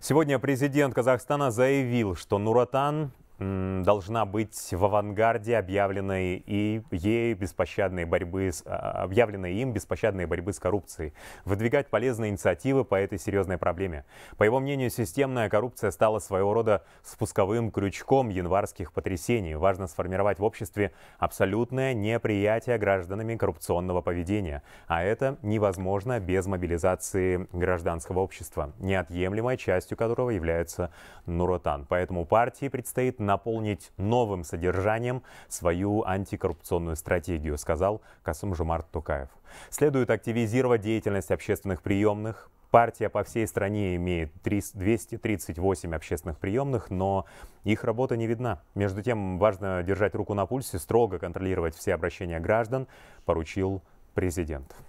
Сегодня президент Казахстана заявил, что Нуратан должна быть в авангарде объявленной и ей беспощадной борьбы с, а, а, объявленной им беспощадной борьбы с коррупцией, выдвигать полезные инициативы по этой серьезной проблеме. По его мнению, системная коррупция стала своего рода спусковым крючком январских потрясений. Важно сформировать в обществе абсолютное неприятие гражданами коррупционного поведения, а это невозможно без мобилизации гражданского общества, неотъемлемой частью которого является Нуротан. Поэтому партии предстоит наполнить новым содержанием свою антикоррупционную стратегию, сказал Касым Жумарт Тукаев. Следует активизировать деятельность общественных приемных, Партия по всей стране имеет 238 общественных приемных, но их работа не видна. Между тем, важно держать руку на пульсе, строго контролировать все обращения граждан, поручил президент.